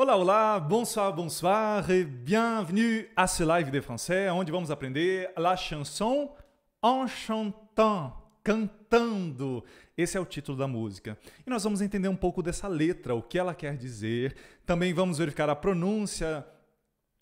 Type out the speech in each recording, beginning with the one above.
Olá, olá, bonsoir, bonsoir et bienvenue à ce live de français, onde vamos aprender la chanson en chantant, cantando. Esse é o título da música. E nós vamos entender um pouco dessa letra, o que ela quer dizer. Também vamos verificar a pronúncia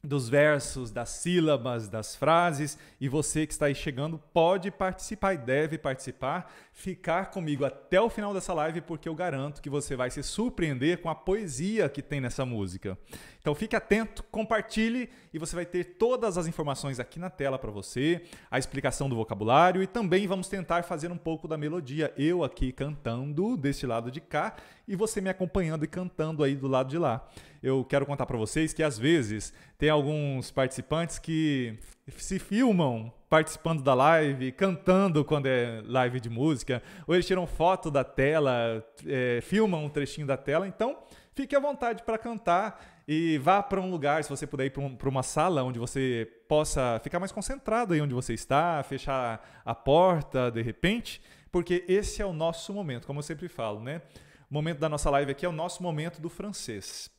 dos versos, das sílabas, das frases, e você que está aí chegando pode participar e deve participar ficar comigo até o final dessa live, porque eu garanto que você vai se surpreender com a poesia que tem nessa música. Então fique atento, compartilhe e você vai ter todas as informações aqui na tela para você, a explicação do vocabulário e também vamos tentar fazer um pouco da melodia. Eu aqui cantando deste lado de cá e você me acompanhando e cantando aí do lado de lá. Eu quero contar para vocês que às vezes tem alguns participantes que se filmam participando da live, cantando quando é live de música, ou eles tiram foto da tela, é, filmam um trechinho da tela. Então, fique à vontade para cantar e vá para um lugar, se você puder ir para um, uma sala onde você possa ficar mais concentrado aí onde você está, fechar a porta de repente, porque esse é o nosso momento, como eu sempre falo, né? O momento da nossa live aqui é o nosso momento do francês.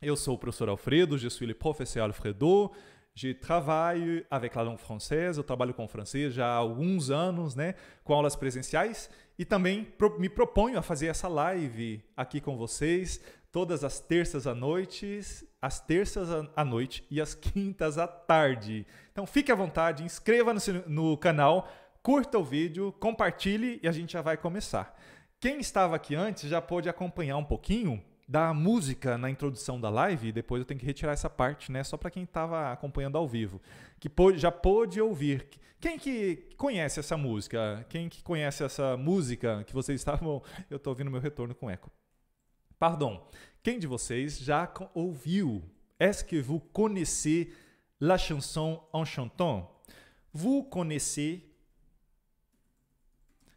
Eu sou o professor Alfredo, je suis le professeur Alfredo. Je travaille avec la langue française, eu trabalho com francês já há alguns anos, né, com aulas presenciais e também me proponho a fazer essa live aqui com vocês todas as terças à noite, às terças à noite e às quintas à tarde. Então fique à vontade, inscreva no, no canal, curta o vídeo, compartilhe e a gente já vai começar. Quem estava aqui antes já pôde acompanhar um pouquinho da música na introdução da live, depois eu tenho que retirar essa parte, né? Só para quem estava acompanhando ao vivo, que pô, já pôde ouvir. Quem que conhece essa música? Quem que conhece essa música que vocês estavam... Eu estou ouvindo meu retorno com eco. Pardon. Quem de vocês já ouviu Est-ce que vous connaissez la chanson en chantant? Vous connaissez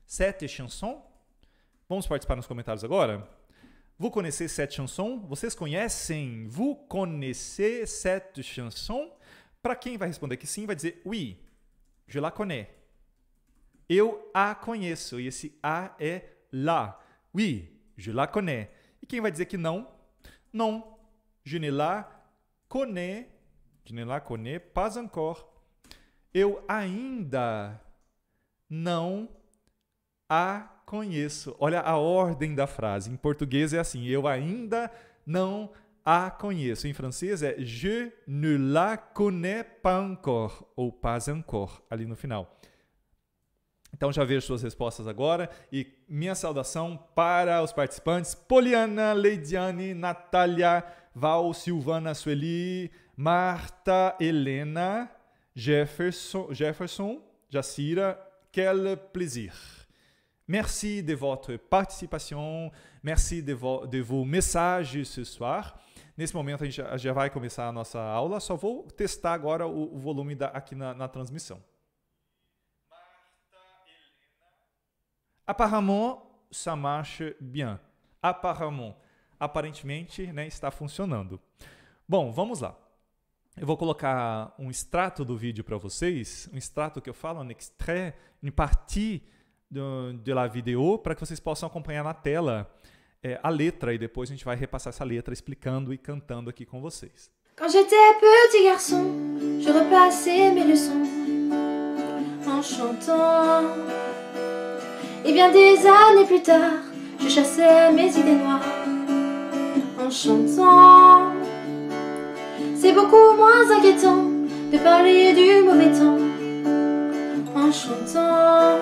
cette chanson? Vamos participar nos comentários agora? Vous connaissez cette chanson? Vocês conhecem? Vous connaissez cette chanson? Para quem vai responder que sim, vai dizer oui, je la connais. Eu a conheço. E esse a é la. Oui, je la connais. E quem vai dizer que não? Non, je ne la connais. Je ne la connais pas encore. Eu ainda não a conheço. Olha a ordem da frase. Em português é assim: eu ainda não a conheço. Em francês é je ne la connais pas encore ou pas encore ali no final. Então já vejo suas respostas agora e minha saudação para os participantes: Poliana, Leidiane, Natália, Val, Silvana, Sueli, Marta, Helena, Jefferson, Jefferson, Jacira, Quel plaisir. Merci de votre participation, merci de, vo de vos messages ce soir. Nesse momento a gente já, já vai começar a nossa aula, só vou testar agora o, o volume da, aqui na, na transmissão. Apparemment, ça marche bien. Apparemment, aparentemente né, está funcionando. Bom, vamos lá. Eu vou colocar um extrato do vídeo para vocês, um extrato que eu falo, um extrait, une partie de la vidéo pour que vocês possam acompanhar na tela é, a letra e depois a gente vai repassar essa letra explicando e cantando aqui com Quand j'étais petit garçon, je repassais mes leçons en chantant. Et bien des années plus tard, je chassais mes idées noires en chantant. C'est beaucoup moins inquiétant de parler du mauvais temps en chantant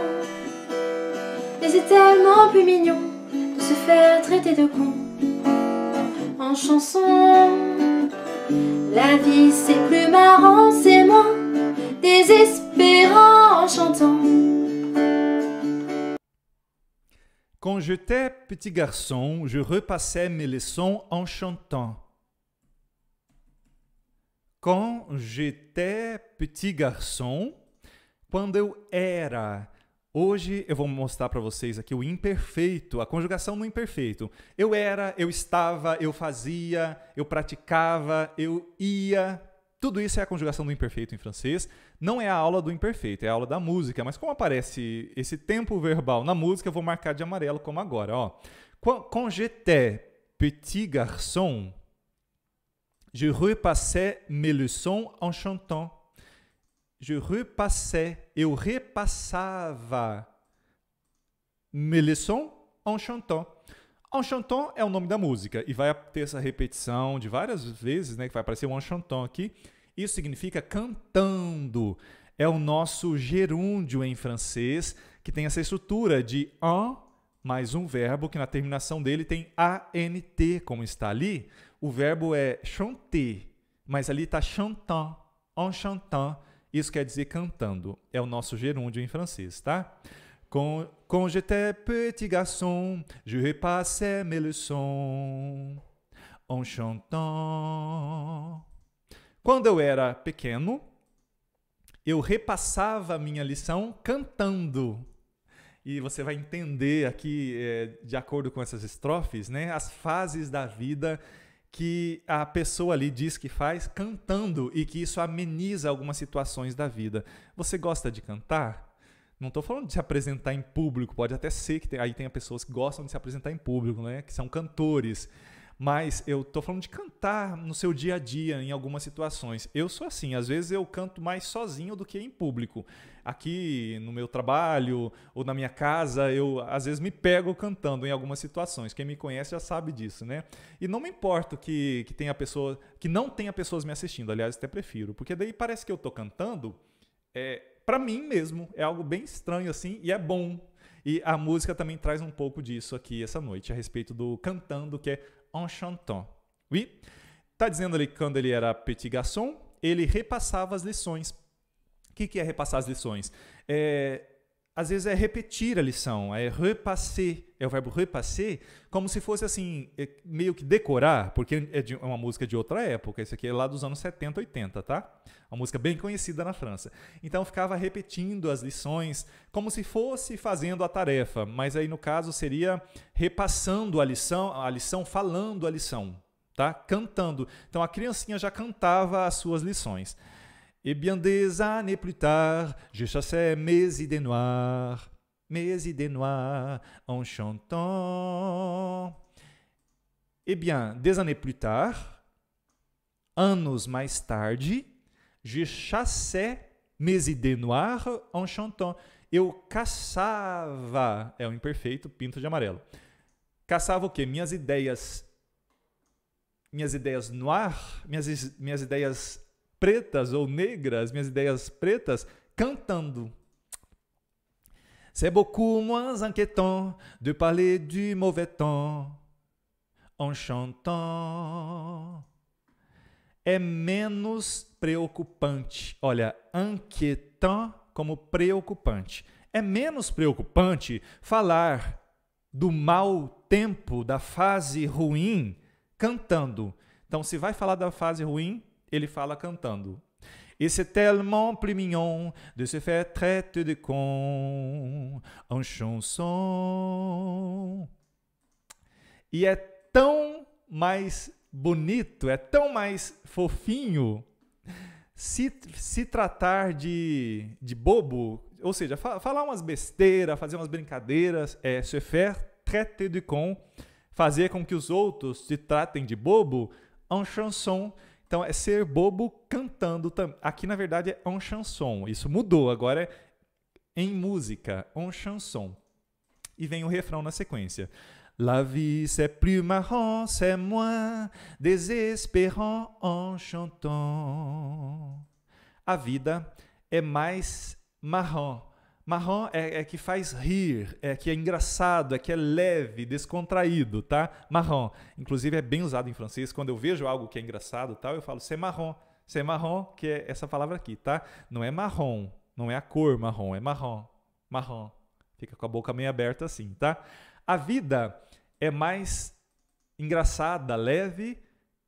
c'est tellement plus mignon de se faire traiter de con en chanson. La vie c'est plus marrant, c'est moins désespérant en chantant. Quand j'étais petit garçon, je repassais mes leçons en chantant. Quand j'étais petit garçon, quando eu era Hoje eu vou mostrar para vocês aqui o imperfeito, a conjugação no imperfeito. Eu era, eu estava, eu fazia, eu praticava, eu ia. Tudo isso é a conjugação do imperfeito em francês. Não é a aula do imperfeito, é a aula da música. Mas como aparece esse tempo verbal na música, eu vou marcar de amarelo como agora. Ó. Quand j'étais petit garçon, je repassais mes leçons en chantant. Je repassais, eu repassava mes leçons en chantant. En chantant é o nome da música e vai ter essa repetição de várias vezes, né? Que vai aparecer um en chantant aqui. Isso significa cantando. É o nosso gerúndio em francês que tem essa estrutura de en mais um verbo que na terminação dele tem ant, como está ali. O verbo é chanter, mas ali está chantant, en chantant. Isso quer dizer cantando. É o nosso gerúndio em francês, tá? Com, quand j'étais petit garçon, je repassais mes leçons en chantant. Quando eu era pequeno, eu repassava a minha lição cantando. E você vai entender aqui, eh, de acordo com essas estrofes, né, as fases da vida que a pessoa ali diz que faz cantando e que isso ameniza algumas situações da vida. Você gosta de cantar? Não estou falando de se apresentar em público, pode até ser que tem, aí tenha pessoas que gostam de se apresentar em público, né? que são cantores. Mas eu estou falando de cantar no seu dia a dia, em algumas situações. Eu sou assim, às vezes eu canto mais sozinho do que em público aqui no meu trabalho ou na minha casa, eu às vezes me pego cantando em algumas situações. Quem me conhece já sabe disso, né? E não me importo que, que tenha pessoa, que não tenha pessoas me assistindo, aliás, até prefiro, porque daí parece que eu tô cantando é, para mim mesmo, é algo bem estranho assim e é bom. E a música também traz um pouco disso aqui essa noite, a respeito do cantando, que é en chantant. Oui? Tá dizendo ali que quando ele era petit garçon, ele repassava as lições o que, que é repassar as lições? É, às vezes é repetir a lição, é repasser, é o verbo repasser, como se fosse assim, é, meio que decorar, porque é, de é uma música de outra época, isso aqui é lá dos anos 70, 80, tá? Uma música bem conhecida na França. Então ficava repetindo as lições, como se fosse fazendo a tarefa, mas aí no caso seria repassando a lição, a lição falando a lição, tá? Cantando. Então a criancinha já cantava as suas lições. Et bien des années plus tard, je chassais mes idées noires, mes idées noires, en chantant. Et bien des années plus tard, anos mais tarde, je chassais mes idées noires en chantant. Eu caçava, é o um imperfeito, pinto de amarelo. Caçava o quê? Minhas ideias. Minhas ideias noir, minhas, minhas ideias pretas ou negras, minhas ideias pretas, cantando. C'est beaucoup moins inquiétant de parler du mauvais temps en chantant. É menos preocupante. Olha, inquiétant como preocupante. É menos preocupante falar do mau tempo, da fase ruim, cantando. Então, se vai falar da fase ruim, ele fala cantando. Et c'est tellement plus mignon de se faire traiter de con en chanson. E é tão mais bonito, é tão mais fofinho se, se tratar de, de bobo, ou seja, fa falar umas besteiras, fazer umas brincadeiras, é se faire traiter de con, fazer com que os outros te tratem de bobo, en chanson então é ser bobo cantando. Aqui na verdade é en chanson. Isso mudou, agora é em música, en chanson. E vem o refrão na sequência. La vie c'est plus marrant, c'est moins désespérant en chantant. A vida é mais marrom, Marrom é, é, que faz rir, é que é engraçado, é que é leve, descontraído, tá? Marrom. Inclusive é bem usado em francês. Quando eu vejo algo que é engraçado tal, eu falo c'est marrom. C'est marrom, que é essa palavra aqui, tá? Não é marrom, não é a cor marrom, é marrom. Marrom. Fica com a boca meio aberta assim, tá? A vida é mais engraçada, leve,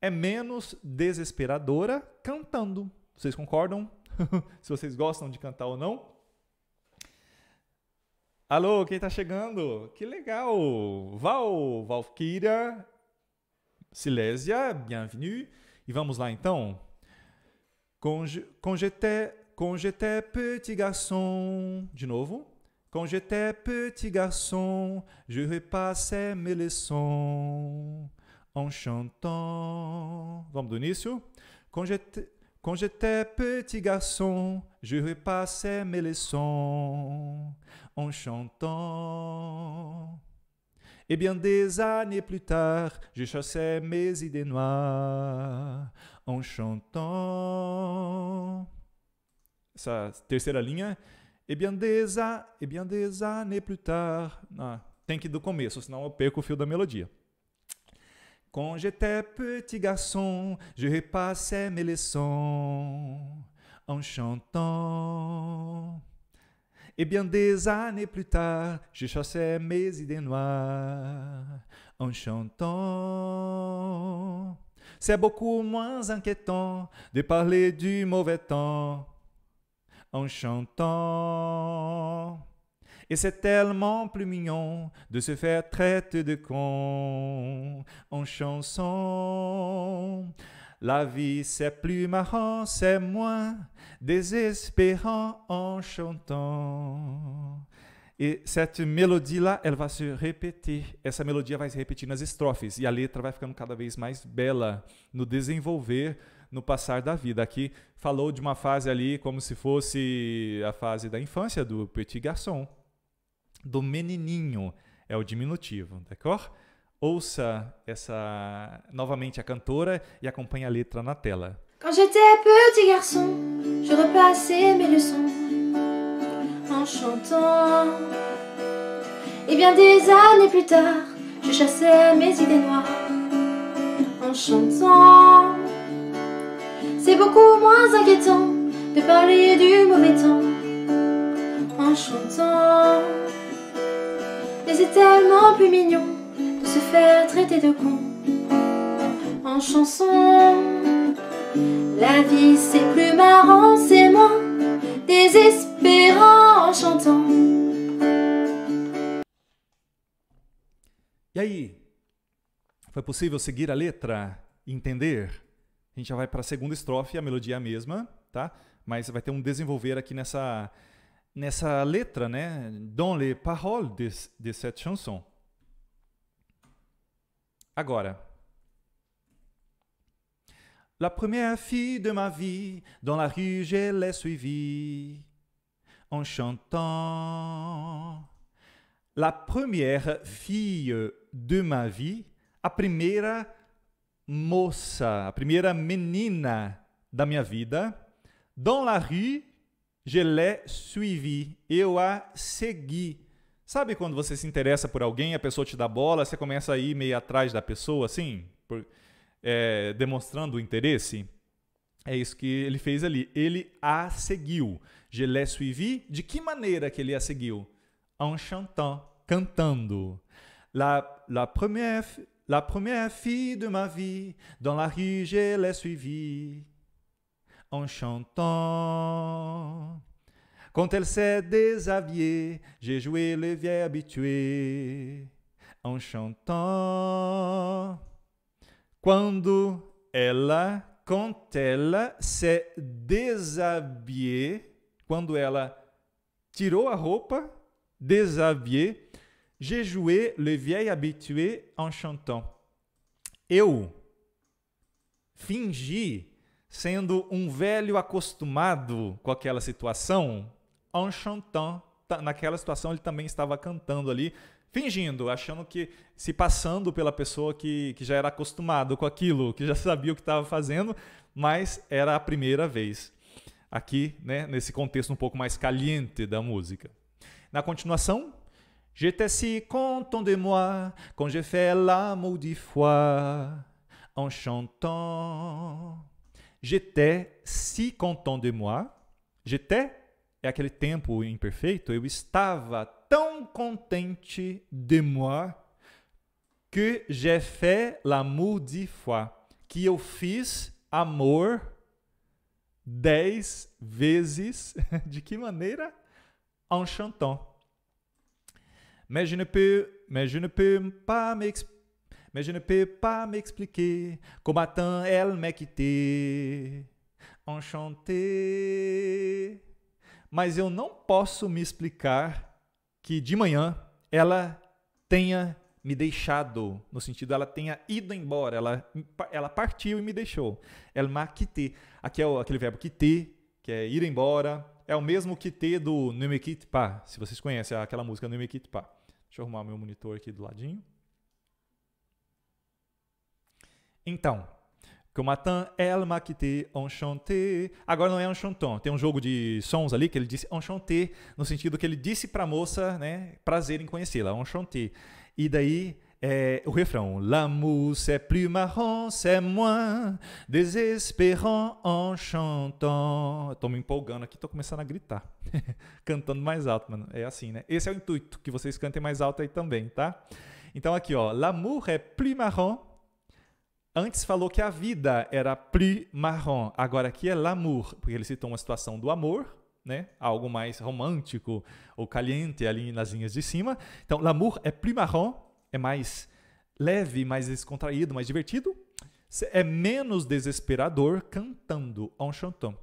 é menos desesperadora cantando. Vocês concordam? Se vocês gostam de cantar ou não, Alô, quem tá chegando? Que legal! Val, Valkyria, Silésia, bienvenue. E vamos lá então. Quand j'étais, petit garçon. De novo. Quand j'étais petit garçon, je repassais mes leçons en chantant. Vamos do início? Quand j'étais Quand j'étais petit garçon, je repassais mes leçons en chantant. Et eh bien des années plus tard, je chassais mes idées noires en chantant. Essa terceira linha. E eh bien des, a, e eh bien des années plus tard. Ah, tem que ir do começo, senão eu perco o fio da melodia. Quand j'étais petit garçon, je repassais mes leçons en chantant. Et bien des années plus tard, je chassais mes idées noires en chantant. C'est beaucoup moins inquiétant de parler du mauvais temps en chantant. Et c'est tellement plus mignon de se faire traiter de con en chanson. La vie, c'est plus marrant, c'est moins désespérant en chantant. E essa melodia ela vai se repetir. Essa melodia vai se repetir nas estrofes e a letra vai ficando cada vez mais bela no desenvolver, no passar da vida. Aqui falou de uma fase ali como se fosse a fase da infância do Petit Garçon. do menininho, é o diminutivo, d'accord? Ouça essa novamente a cantora e acompanhe a letra na tela. Quand j'étais petit garçon, je repassais mes leçons en chantant. Et bien des années plus tard, je chassais mes idées noires en chantant. C'est beaucoup moins inquiétant de parler du mauvais temps en chantant. Mais c'est tellement plus mignon de se faire traiter de con. En chanson, la vie c'est plus marrant, c'est moins désespérant en chantant. E aí? Foi possível seguir a letra? Entender? A gente já vai para a segunda estrofe, a melodia é a mesma, tá? Mas vai ter um desenvolver aqui nessa nessa letra, né, dans les paroles de, cette chanson. Agora, la première fille de ma vie, dans la rue je l'ai suivie, en chantant. La première fille de ma vie, La primeira moça, a primeira menina da minha vida, dans la rue Je l'ai suivi. Eu a segui. Sabe quando você se interessa por alguém, a pessoa te dá bola, você começa a ir meio atrás da pessoa, assim, por, é, demonstrando interesse? É isso que ele fez ali. Ele a seguiu. Je l'ai suivi. De que maneira que ele a seguiu? En chantant, cantando. La, la, première, la première fille de ma vie, dans la rue, je l'ai suivi. en chantant. Quand elle s'est déshabillée, j'ai joué le vieil habitué en chantant. Quand elle quand elle se déshabillée, quand elle tirou a roupa, déshabillée, j'ai joué le vieil habitué en chantant. Eu fingi sendo um velho acostumado com aquela situação, en chantant, naquela situação ele também estava cantando ali, fingindo, achando que se passando pela pessoa que, que já era acostumado com aquilo, que já sabia o que estava fazendo, mas era a primeira vez. Aqui, né, nesse contexto um pouco mais caliente da música. Na continuação, J'étais si content de moi quand j'ai fait la maudite fois en chantant J'étais si content de moi. J'étais é aquele tempo imperfeito. Eu estava tão contente de moi que j'ai fait l'amour dix fois. Que eu fiz amor dez vezes. De que maneira? En chantant. Mais je ne peux, mais je ne peux pas m'expliquer. Mais je ne peux pas m'expliquer combattant elle m'a quitté. Enchanté. Mas eu não posso me explicar que de manhã ela tenha me deixado, no sentido ela tenha ido embora, ela, ela partiu e me deixou. Ela m'a quitté. Aqui é o, aquele verbo quitter, que é ir embora. É o mesmo quitter do Ne me quitte pas, se vocês conhecem aquela música Ne me quitte pas. Deixa eu arrumar meu monitor aqui do ladinho. Então, que o matin elle m'a quitté enchanté. Agora não é enchantant, tem um jogo de sons ali que ele disse enchanté, no sentido que ele disse para a moça, né, prazer em conhecê-la, enchanté. E daí é, o refrão L'amour c'est plus marron, c'est moins désespérant, enchantant. Estou me empolgando aqui, estou começando a gritar, cantando mais alto, mano. É assim, né? Esse é o intuito, que vocês cantem mais alto aí também, tá? Então aqui, ó, L'amour est plus marron, Antes falou que a vida era plus marron, agora aqui é l'amour, porque ele citou uma situação do amor, né? algo mais romântico ou caliente ali nas linhas de cima. Então, l'amour é plus marron, é mais leve, mais descontraído, mais divertido. É menos desesperador cantando en chantant.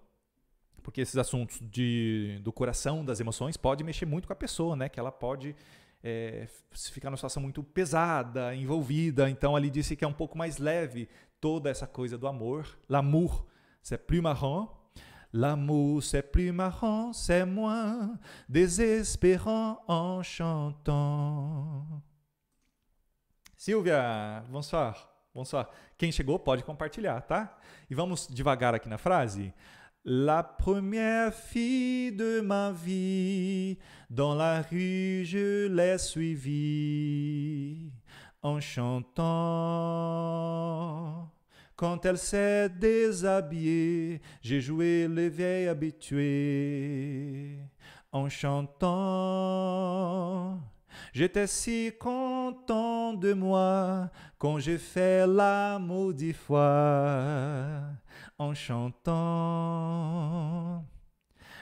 Porque esses assuntos de, do coração, das emoções, pode mexer muito com a pessoa, né? Que ela pode é, ficar numa situação muito pesada, envolvida. Então ali disse que é um pouco mais leve toda essa coisa do amor. L'amour, c'est plus marrant. L'amour, c'est plus marrant, c'est moins désespérant en chantant. Silvia, bonsoir. Bonsoir. Quem chegou pode compartilhar, tá? E vamos devagar aqui na frase. La première fille de ma vie, dans la rue je l'ai suivie, en chantant. Quand elle s'est déshabillée, j'ai joué les habitué, en chantant. J'étais si content de moi quand j'ai fait la dix fois en chantant.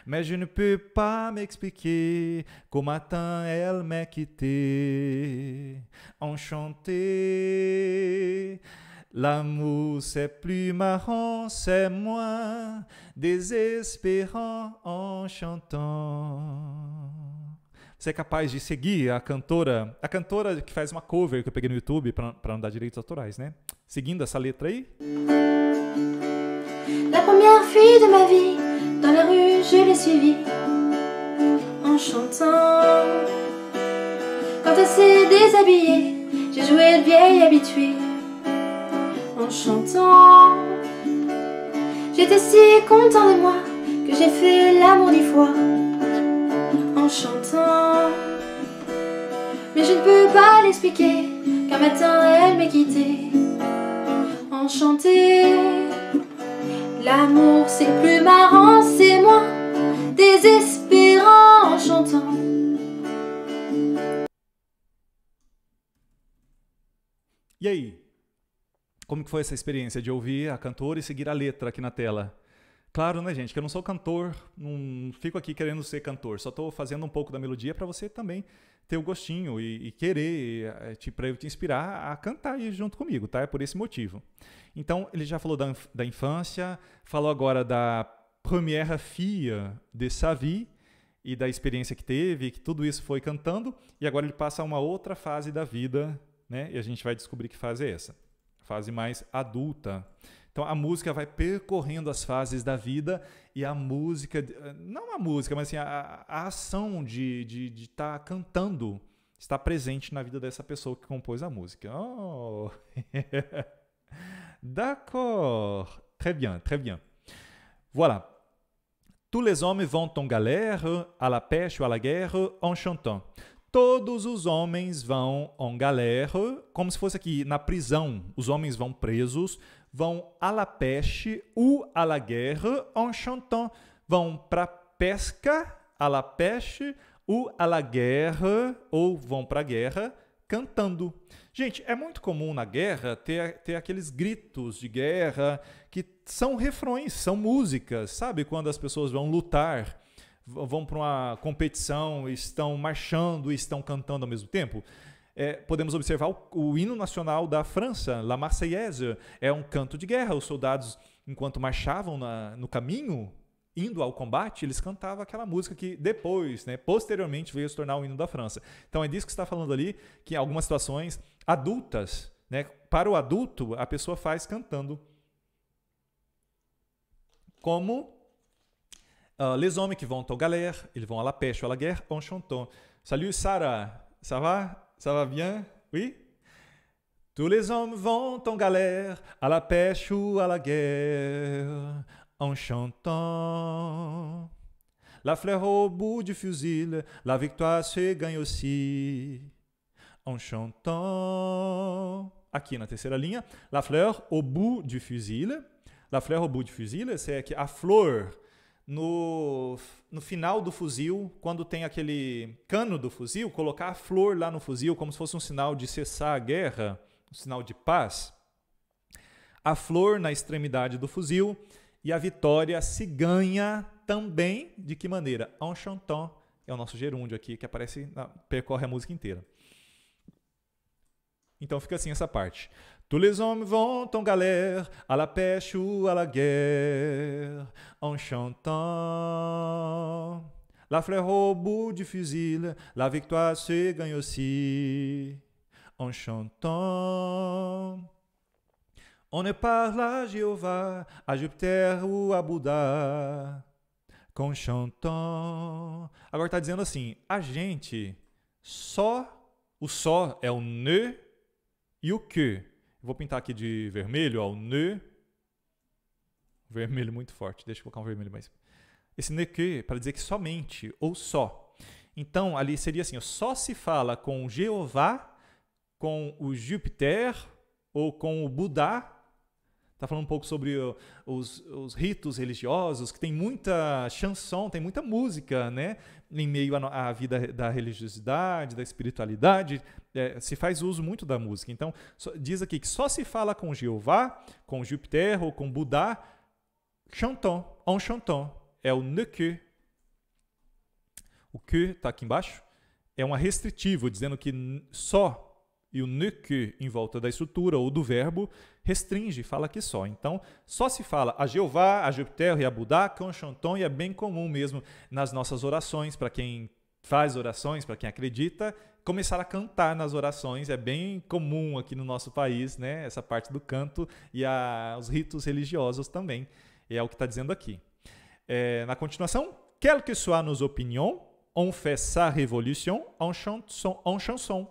Mais je ne peux pas m'expliquer qu'au matin elle m'a quitté. Enchanté, l'amour c'est plus marrant, c'est moins désespérant en chantant. Você é capaz de seguir a cantora, a cantora que faz uma cover que eu peguei no YouTube para não dar direitos autorais, né? Seguindo essa letra aí. première fille de ma vie, dans la rue je l'ai suivie, en chantant. Quand elle s'est déshabillée, j'ai joué le vieille habituée, en chantant. J'étais si content de moi, que j'ai fait l'amour dix fois, en chantant. Mais je ne peux pas l'expliquer, qu'un matin elle m'est quitté, enchantée. L'amour c'est plus marrant, c'est moi, désespérant en chantant. E aí? Como que foi essa experiência de ouvir a cantora e seguir a letra aqui na tela? Claro, né, gente, que eu não sou cantor, não fico aqui querendo ser cantor, só estou fazendo um pouco da melodia para você também ter o gostinho e, e querer, eh, te, para eu te inspirar a cantar aí junto comigo, tá? É por esse motivo. Então, ele já falou da, da infância, falou agora da première fille de sa vie, e da experiência que teve, que tudo isso foi cantando, e agora ele passa a uma outra fase da vida, né? E a gente vai descobrir que fase é essa. Fase mais adulta. Então a música vai percorrendo as fases da vida e a música, eh, não a música, mas assim, a, a ação de estar de, de tá cantando está presente na vida dessa pessoa que compôs a música. Oh! D'accord! Très bien, très bien. Voilà. Tous les hommes vont en galère, à la pêche ou à la guerre, en chantant. Todos os homens vão en galère, como se fosse aqui na prisão. Os homens vão presos, vão à la pêche ou à la guerre en chantant. Vão para pesca, à la pêche ou à la guerre, ou vão para a guerra cantando. Gente, é muito comum na guerra ter, ter aqueles gritos de guerra que são refrões, são músicas, sabe? Quando as pessoas vão lutar, vão para uma competição, estão marchando e estão cantando ao mesmo tempo é, podemos observar o, o, hino nacional da França, La Marseillaise, é um canto de guerra. Os soldados, enquanto marchavam na, no caminho, indo ao combate, eles cantavam aquela música que depois, né, posteriormente, veio se tornar o hino da França. Então é disso que está falando ali, que em algumas situações adultas, né, para o adulto, a pessoa faz cantando. Como uh, Les hommes qui vont aux galères, ils vont à la pêche ou à la guerre, on chantant. Salut Sarah, ça va? Ça va bien Oui Tous les hommes vont en galère, à la pêche ou à la guerre, en chantant. La fleur au bout du fusil, la victoire se gagne aussi, en chantant. Aqui na terceira linha, la fleur au bout du fusil. La fleur au bout du fusil, c'est que a flor no, no final do fuzil, quando tem aquele cano do fuzil, colocar a flor lá no fuzil como se fosse um sinal de cessar a guerra, um sinal de paz. A flor na extremidade do fuzil e a vitória se ganha também de que maneira? En chantant é o nosso gerúndio aqui que aparece na, percorre a música inteira. Então fica assim essa parte. Tous les hommes vont en galère, à la pêche ou à la guerre, en chantant. La fleur au bout du fusil, la victoire se gagne aussi, en chantant. On ne parle à Jéhová, à Júpiter ou à Buda, com chantant. Agora está dizendo assim, a gente, só, o só é o ne e o que. Vou pintar aqui de vermelho, ó, o ne. Vermelho muito forte. Deixa eu colocar um vermelho mais. Esse ne que é para dizer que somente ou só. Então, ali seria assim, ó, só se fala com Jeová, com o Júpiter ou com o Buda está falando um pouco sobre uh, os, os, ritos religiosos, que tem muita chanson, tem muita música, né? Em meio à, vida da religiosidade, da espiritualidade, é, se faz uso muito da música. Então, so, diz aqui que só se fala com Jeová, com Júpiter ou com Buda, chanton, en chanton, é o ne que. O que está aqui embaixo é uma restritivo, dizendo que só e o nuk em volta da estrutura ou do verbo restringe, fala que só. Então, só se fala a Jeová, a Júpiter e a Budá, com Xanton, e é bem comum mesmo nas nossas orações, para quem faz orações, para quem acredita, começar a cantar nas orações. É bem comum aqui no nosso país, né? Essa parte do canto e a, os ritos religiosos também. É o que está dizendo aqui. É, na continuação, quelle que soit nos opinions, on fait sa révolution en chanson. En chanson.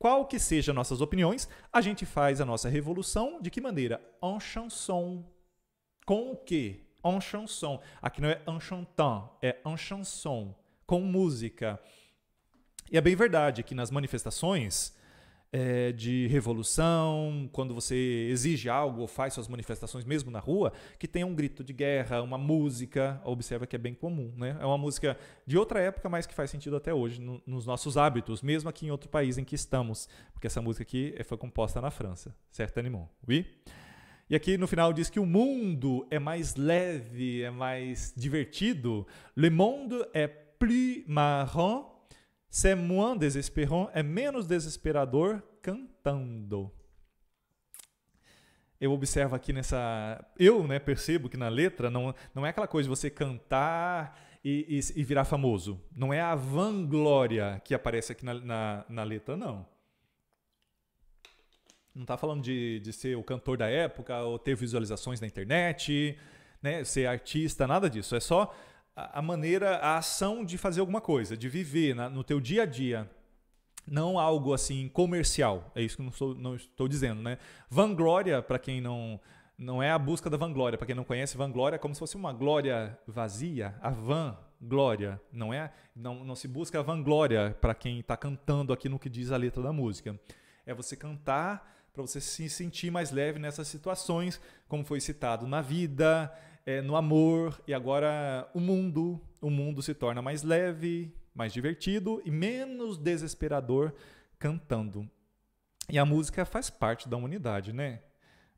Qual que seja nossas opiniões, a gente faz a nossa revolução de que maneira? En chanson. Com o quê? En chanson. Aqui não é en chantant, é en chanson, com música. E é bem verdade que nas manifestações é, de revolução, quando você exige algo ou faz suas manifestações mesmo na rua, que tenha um grito de guerra, uma música. Observa que é bem comum, né? É uma música de outra época, mas que faz sentido até hoje no, nos nossos hábitos, mesmo aqui em outro país em que estamos, porque essa música aqui é, foi composta na França, certo, Animon? Oui? E aqui no final diz que o mundo é mais leve, é mais divertido. Le monde est plus marrant C'est é moins désespérant, é menos desesperador cantando. Eu observo aqui nessa. Eu né, percebo que na letra não, não é aquela coisa de você cantar e, e, e virar famoso. Não é a vanglória que aparece aqui na, na, na letra, não. Não está falando de, de ser o cantor da época ou ter visualizações na internet, né, ser artista, nada disso. É só a maneira, a ação de fazer alguma coisa, de viver na, no teu dia a dia. Não algo assim comercial. É isso que eu não, sou, não estou dizendo, né? Vanglória, para quem não. Não é a busca da vanglória. Para quem não conhece, vanglória é como se fosse uma glória vazia, a vanglória. Não é, não, não se busca a vanglória para quem está cantando aqui no que diz a letra da música. É você cantar para você se sentir mais leve nessas situações, como foi citado na vida, é, no amor, e agora o mundo, o mundo se torna mais leve, mais divertido e menos desesperador cantando. E a música faz parte da humanidade né?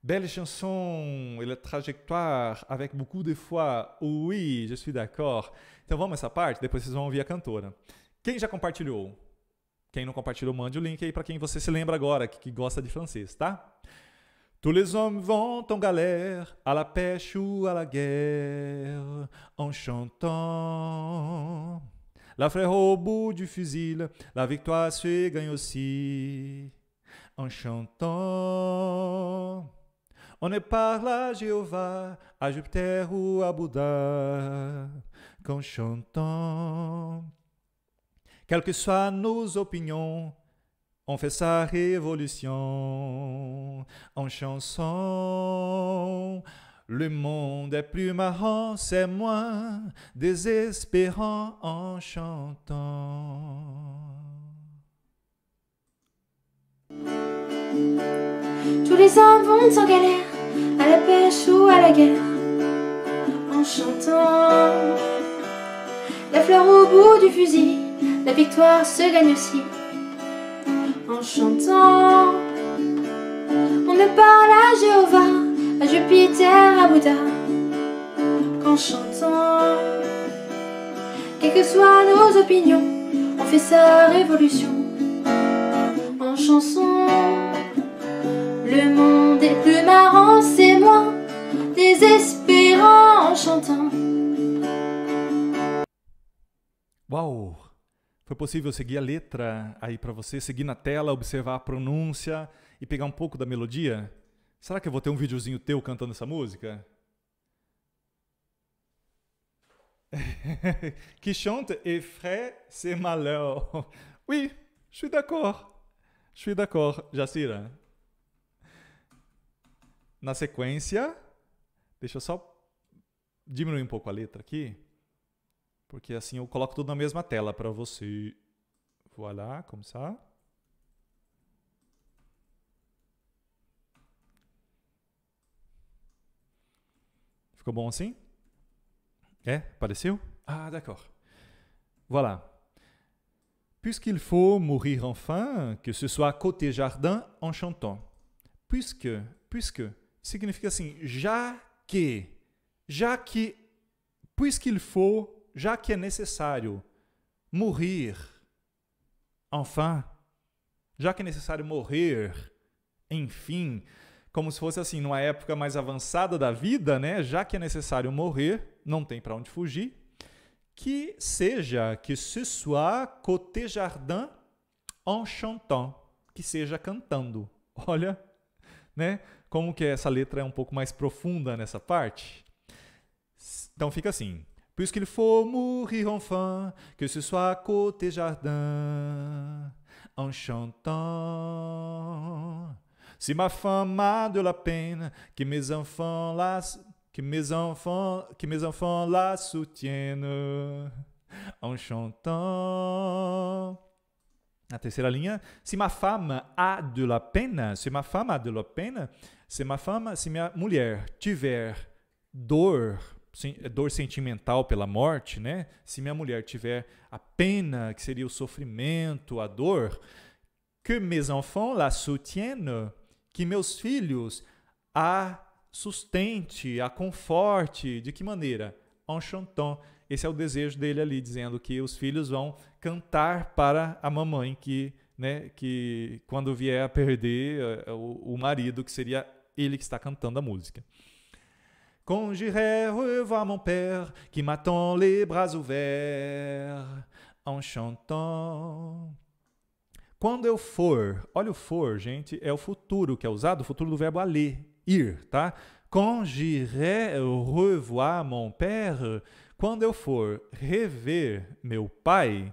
Belle chanson et la trajectoire avec beaucoup de foi. Oui, je suis d'accord. Então vamos essa parte, depois vocês vão ouvir a cantora. Quem já compartilhou? Quem não compartilhou, mande o link aí para quem você se lembra agora, que, que gosta de francês, tá? Tous les hommes vont en galère, à la pêche ou à la guerre, en chantant. La frère au bout du fusil, la victoire se gagne aussi, en chantant. On est par à Jéhovah, à Jupiter ou à Bouddha, qu'en chantant. Quelles que soient nos opinions, on fait sa révolution en chanson. Le monde est plus marrant, c'est moins désespérant en chantant. Tous les hommes vont sans galère, à la pêche ou à la guerre, en chantant. La fleur au bout du fusil, la victoire se gagne aussi en chantant. On ne parle à Jéhovah, à Jupiter, à Bouddha qu'en chantant. Quelles que soient nos opinions, on fait sa révolution en chanson. Le monde est plus marrant, c'est moi, désespérant en chantant. Foi possível seguir a letra aí para você, seguir na tela, observar a pronúncia e pegar um pouco da melodia? Será que eu vou ter um videozinho teu cantando essa música? Qui chante frais, ses malheurs. Oui, je suis d'accord. Je suis d'accord, Jacira. Na sequência, deixa eu só diminuir um pouco a letra aqui. Porque assim eu coloco tudo na mesma tela para você. Vou lá, começar. Ficou bom assim? É? Apareceu? Ah, d'accord. Voilà. Puisqu'il faut mourir enfin, que ce soit côté jardin en chantant. Puisque, puisque, significa assim, já que, já que, puisqu'il faut já que é necessário morrer, enfin, já que é necessário morrer, enfim, como se fosse assim, numa época mais avançada da vida, né? Já que é necessário morrer, não tem para onde fugir. Que seja, que ce soit côté jardin en chantant, que seja cantando. Olha, né? Como que essa letra é um pouco mais profunda nessa parte. Então fica assim: puisqu'il faut mourir enfin, que ce soit côté jardin, en chantant. Si ma femme a de la peine, que mes enfants la, que mes enfants, que mes enfants la soutiennent, en chantant. Ah, la ligne. Si hein? Si ma femme a de la peine, si ma femme a de la peine, femme, ma femme, si ma mulher tiver dor, É dor sentimental pela morte, né? Se minha mulher tiver a pena, que seria o sofrimento, a dor, que mes enfants la soutiennent, que meus filhos a sustente, a conforte, de que maneira? En chantant. Esse é o desejo dele ali, dizendo que os filhos vão cantar para a mamãe que, né, que quando vier a perder eh, o, o marido, que seria ele que está cantando a música. Quand j'irai revoir mon père qui m'attend les bras ouverts en chantant. Quando eu for, olha o for, gente, é o futuro que é usado, o futuro do verbo aller, ir, tá? Quand j'irai revoir mon père, quando eu for rever meu pai,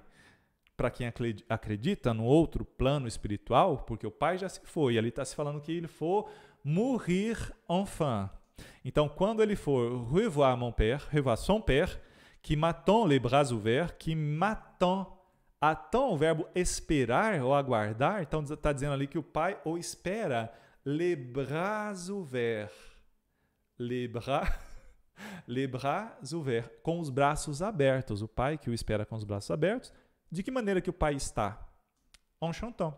para quem acredita no outro plano espiritual, porque o pai já se foi, ali está se falando que ele for morrer enfant, então, quando ele for revoir mon père, revoir son père, qui m'attend les bras ouverts, qui m'attend. atam o verbo esperar ou aguardar, então está dizendo ali que o pai ou espera les bras ouverts. Les bras, les bras ouverts, com os braços abertos. O pai que o espera com os braços abertos. De que maneira que o pai está? En chantant.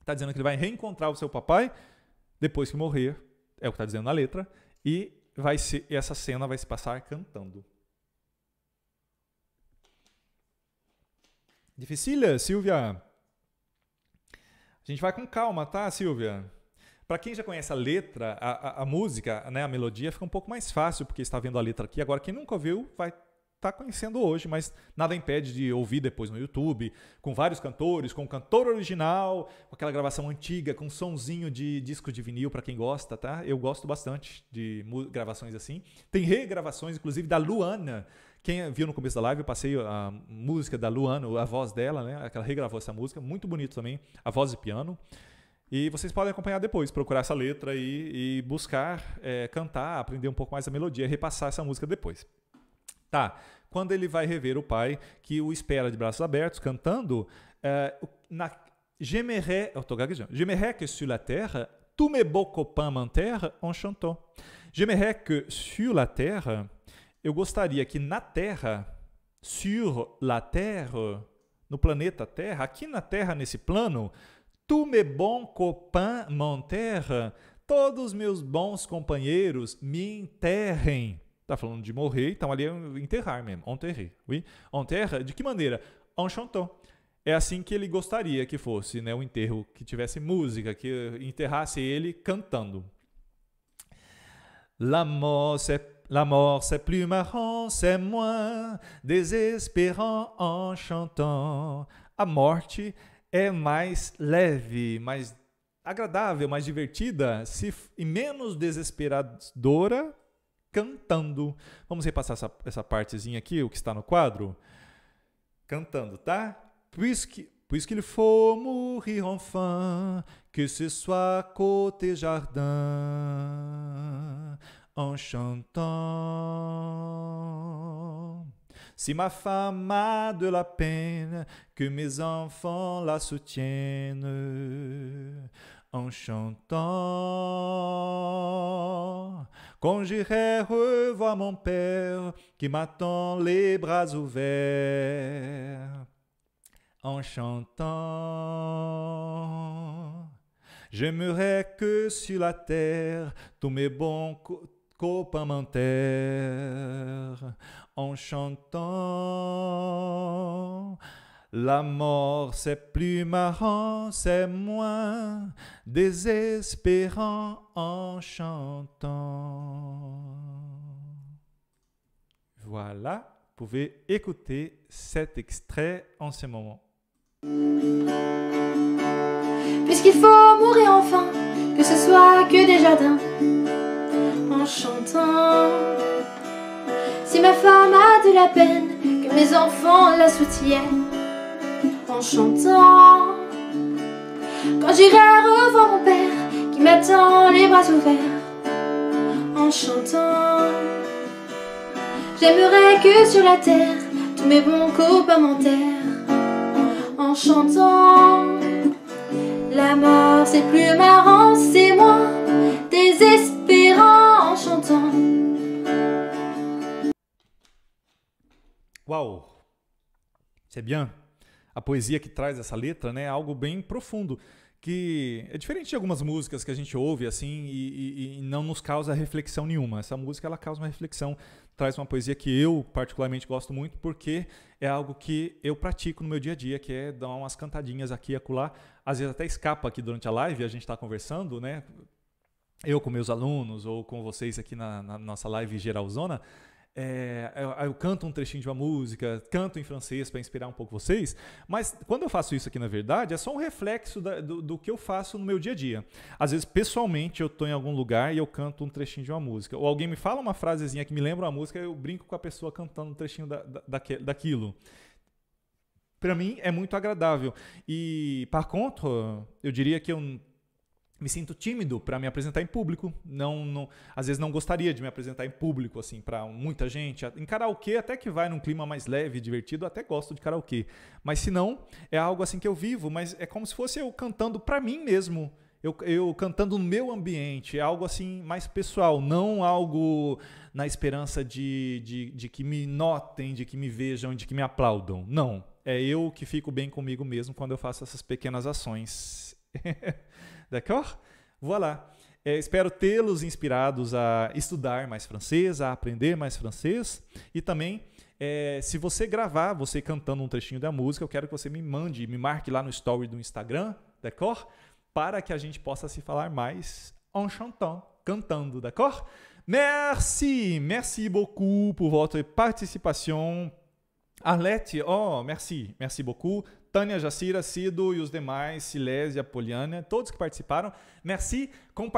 Está dizendo que ele vai reencontrar o seu papai depois que morrer, é o que está dizendo na letra e vai ser, essa cena vai se passar cantando. Dificília, Silvia. A gente vai com calma, tá, Silvia? Para quem já conhece a letra, a, a, a, música, né, a melodia, fica um pouco mais fácil, porque está vendo a letra aqui. Agora, quem nunca ouviu, vai está conhecendo hoje, mas nada impede de ouvir depois no YouTube, com vários cantores, com o cantor original, com aquela gravação antiga, com um sonzinho de disco de vinil para quem gosta, tá? Eu gosto bastante de gravações assim. Tem regravações, inclusive, da Luana. Quem viu no começo da live, eu passei a música da Luana, a voz dela, né? Aquela regravou essa música, muito bonito também, a voz e piano. E vocês podem acompanhar depois, procurar essa letra aí e buscar é, cantar, aprender um pouco mais a melodia, repassar essa música depois. Tá. Quando ele vai rever o pai, que o espera de braços abertos, cantando, uh, na, J'aimerais, eu tô gaguejando, j'aimerais que sur la terre, tous mes beaux copains m'enterrent on chantant. J'aimerais que sur la terre, eu gostaria que na terra, sur la terre, no planeta Terra, aqui na Terra, nesse plano, tu me bon copain m'enterre, todos meus bons companheiros me enterrem tá falando de morrer, então ali é enterrar mesmo. É enterrer. Oui? É enterra, de que maneira? En é chantant. É assim que ele gostaria que fosse, né? O enterro que tivesse música, que enterrasse ele cantando. La mort, c'est La mort, c'est plus marrant, c'est moins désespérant en chantant. A morte é mais leve, mais agradável, mais divertida se, e menos desesperadora cantando. Vamos repassar essa, essa partezinha aqui, o que está no quadro? Cantando, tá? Puisque, puisqu'il faut mourir enfin, que ce soit côté jardin, en chantant. Si ma femme é a de la peine, que mes enfants la soutiennent, en chantant. quand j'irai revoir mon Père qui m'attend les bras ouverts en chantant. J'aimerais que sur la terre tous mes bons copains m'enterrent en chantant. La mort, c'est plus marrant, c'est moins désespérant en chantant. Voilà, vous pouvez écouter cet extrait en ce moment. Puisqu'il faut mourir enfin, que ce soit que des jardins, en chantant. Si ma femme a de la peine, que mes enfants la soutiennent en chantant. Quand j'irai revoir mon père qui m'attend les bras ouverts en chantant. J'aimerais que sur la terre tous mes bons copains m'enterrent en chantant. La mort c'est plus marrant, c'est moi désespérant en chantant. Waouh, c'est bien. a poesia que traz essa letra, né? É algo bem profundo que é diferente de algumas músicas que a gente ouve assim e, e, e, não nos causa reflexão nenhuma. Essa música ela causa uma reflexão, traz uma poesia que eu particularmente gosto muito porque é algo que eu pratico no meu dia a dia, que é dar umas cantadinhas aqui e acolá. Às vezes até escapa aqui durante a live, a gente está conversando, né? Eu com meus alunos ou com vocês aqui na, na nossa live geralzona. É, eu, é, eu, canto um trechinho de uma música, canto em francês para inspirar um pouco vocês, mas quando eu faço isso aqui, na verdade, é só um reflexo da, do, do, que eu faço no meu dia a dia. Às vezes, pessoalmente, eu estou em algum lugar e eu canto um trechinho de uma música, ou alguém me fala uma frasezinha que me lembra uma música, eu brinco com a pessoa cantando um trechinho da, da, daquilo. Para mim, é muito agradável. E, par contre, eu diria que eu me sinto tímido para me apresentar em público. Não, não, às vezes não gostaria de me apresentar em público assim para muita gente. Em karaokê até que vai num clima mais leve, divertido, até gosto de karaokê. Mas se não, é algo assim que eu vivo, mas é como se fosse eu cantando para mim mesmo. Eu, eu cantando no meu ambiente, é algo assim mais pessoal, não algo na esperança de, de, de que me notem, de que me vejam, de que me aplaudam. Não. É eu que fico bem comigo mesmo quando eu faço essas pequenas ações. D'accord? Voilà. É, espero tê-los inspirados a estudar mais francês, a aprender mais francês e também. É, se você gravar você cantando um trechinho da música, eu quero que você me mande, me marque lá no story do Instagram, d'accord? Para que a gente possa se falar mais en chantant, cantando, d'accord? Merci, merci beaucoup por votre participation. Arlette, oh, merci, merci beaucoup. Tânia, Jacira, Cido e os demais, Silésia, Poliana, todos que participaram. Merci, compartilhe